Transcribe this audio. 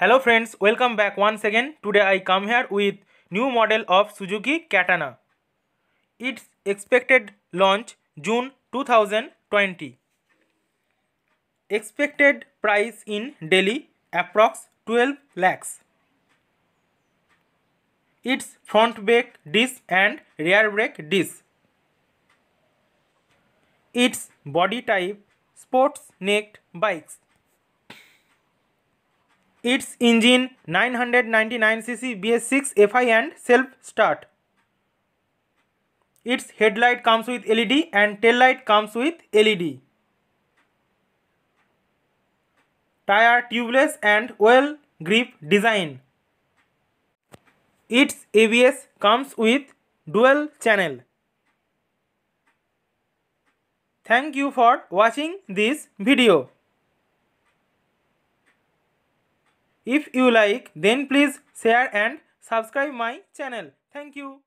Hello friends, welcome back once again. Today I come here with new model of Suzuki Katana. Its expected launch June 2020. Expected price in Delhi approx 12 lakhs. Its front brake disc and rear brake disc. Its body type sports necked bikes its engine 999cc BS6 FI and self-start. Its headlight comes with LED and tail light comes with LED. Tire tubeless and well grip design. Its ABS comes with dual channel. Thank you for watching this video. If you like, then please share and subscribe my channel. Thank you.